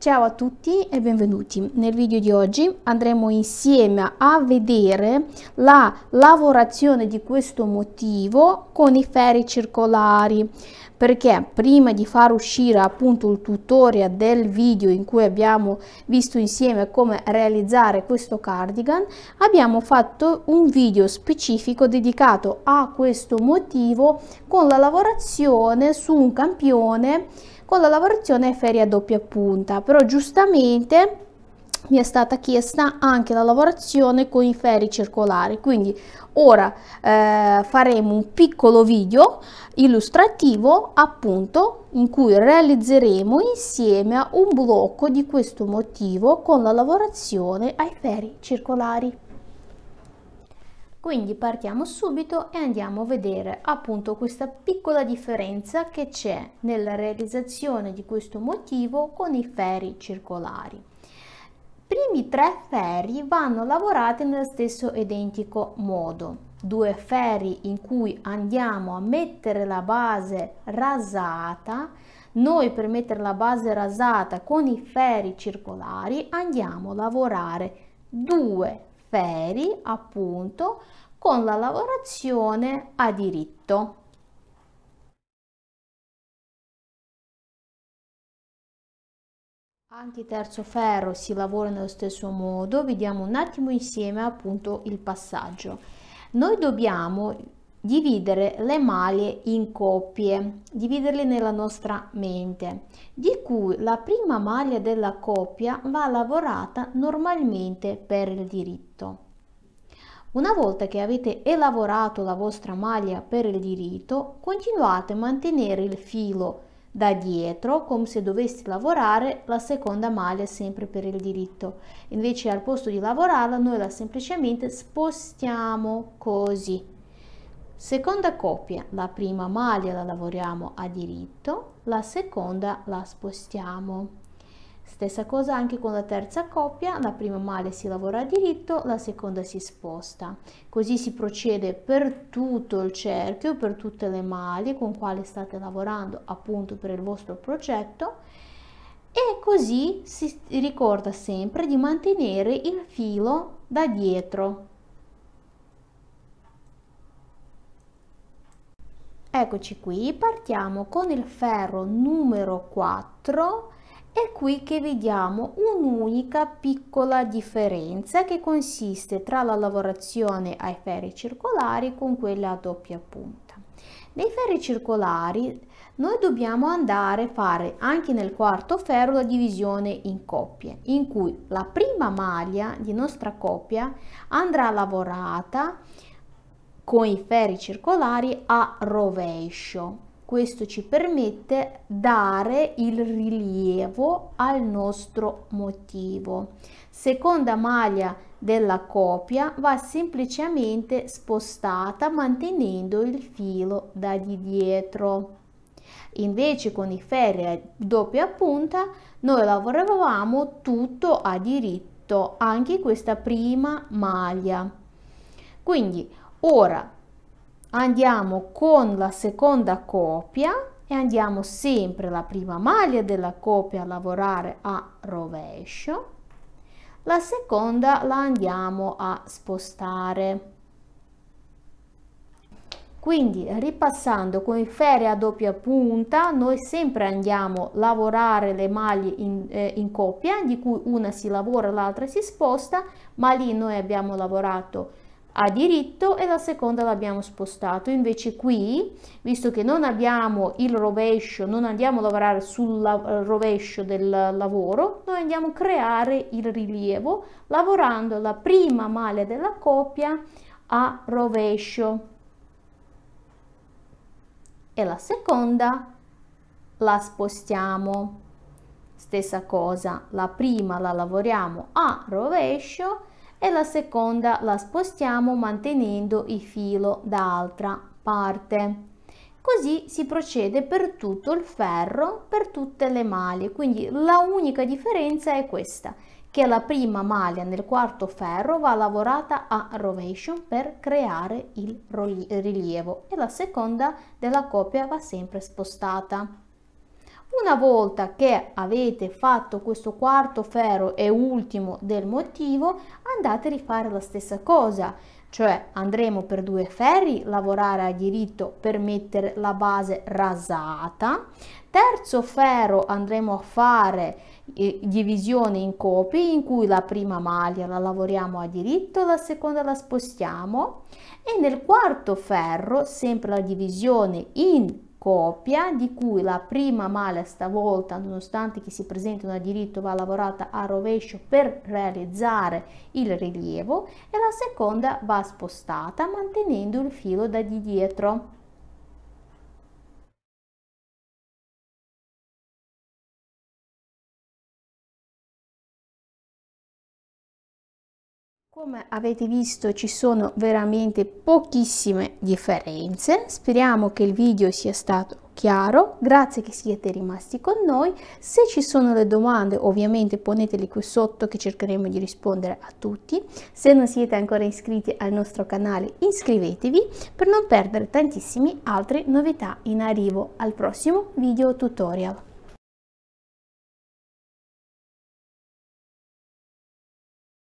Ciao a tutti e benvenuti. Nel video di oggi andremo insieme a vedere la lavorazione di questo motivo con i ferri circolari perché prima di far uscire appunto il tutorial del video in cui abbiamo visto insieme come realizzare questo cardigan abbiamo fatto un video specifico dedicato a questo motivo con la lavorazione su un campione con la lavorazione ferie a doppia punta, però giustamente mi è stata chiesta anche la lavorazione con i ferri circolari quindi ora eh, faremo un piccolo video illustrativo appunto in cui realizzeremo insieme a un blocco di questo motivo con la lavorazione ai ferri circolari quindi partiamo subito e andiamo a vedere appunto questa piccola differenza che c'è nella realizzazione di questo motivo con i ferri circolari. I primi tre ferri vanno lavorati nello stesso identico modo. Due ferri in cui andiamo a mettere la base rasata, noi per mettere la base rasata con i ferri circolari andiamo a lavorare due feri appunto con la lavorazione a diritto. Anche il terzo ferro si lavora nello stesso modo, vediamo un attimo insieme appunto il passaggio. Noi dobbiamo dividere le maglie in coppie, dividerle nella nostra mente, di cui la prima maglia della coppia va lavorata normalmente per il diritto. Una volta che avete elaborato la vostra maglia per il diritto, continuate a mantenere il filo da dietro come se dovessi lavorare la seconda maglia sempre per il diritto. Invece al posto di lavorarla noi la semplicemente spostiamo così Seconda coppia, la prima maglia la lavoriamo a diritto, la seconda la spostiamo. Stessa cosa anche con la terza coppia, la prima maglia si lavora a diritto, la seconda si sposta. Così si procede per tutto il cerchio, per tutte le maglie con quale state lavorando appunto per il vostro progetto e così si ricorda sempre di mantenere il filo da dietro Eccoci qui, partiamo con il ferro numero 4 è qui che vediamo un'unica piccola differenza che consiste tra la lavorazione ai ferri circolari con quella a doppia punta. Nei ferri circolari noi dobbiamo andare a fare anche nel quarto ferro la divisione in coppie, in cui la prima maglia di nostra coppia andrà lavorata con i ferri circolari a rovescio. Questo ci permette dare il rilievo al nostro motivo. Seconda maglia della copia va semplicemente spostata mantenendo il filo da di dietro. Invece con i ferri a doppia punta noi lavoravamo tutto a diritto, anche questa prima maglia. Quindi Ora andiamo con la seconda coppia e andiamo sempre la prima maglia della coppia a lavorare a rovescio, la seconda la andiamo a spostare. Quindi ripassando con il ferri a doppia punta, noi sempre andiamo a lavorare le maglie in, eh, in coppia, di cui una si lavora, l'altra si sposta, ma lì noi abbiamo lavorato a diritto e la seconda l'abbiamo spostato. Invece qui, visto che non abbiamo il rovescio, non andiamo a lavorare sul eh, rovescio del lavoro, noi andiamo a creare il rilievo lavorando la prima maglia della coppia a rovescio e la seconda la spostiamo. Stessa cosa, la prima la lavoriamo a rovescio e la seconda la spostiamo mantenendo il filo dall'altra parte. Così si procede per tutto il ferro, per tutte le maglie, quindi la unica differenza è questa, che la prima maglia nel quarto ferro va lavorata a rovescio per creare il rilievo e la seconda della coppia va sempre spostata. Una volta che avete fatto questo quarto ferro e ultimo del motivo, andate a rifare la stessa cosa, cioè andremo per due ferri, lavorare a diritto per mettere la base rasata, terzo ferro andremo a fare eh, divisione in copie in cui la prima maglia la lavoriamo a diritto, la seconda la spostiamo e nel quarto ferro sempre la divisione in copia di cui la prima male stavolta nonostante che si presenti una diritto va lavorata a rovescio per realizzare il rilievo e la seconda va spostata mantenendo il filo da di dietro Come avete visto ci sono veramente pochissime differenze, speriamo che il video sia stato chiaro, grazie che siete rimasti con noi, se ci sono le domande ovviamente ponetele qui sotto che cercheremo di rispondere a tutti, se non siete ancora iscritti al nostro canale iscrivetevi per non perdere tantissime altre novità in arrivo al prossimo video tutorial.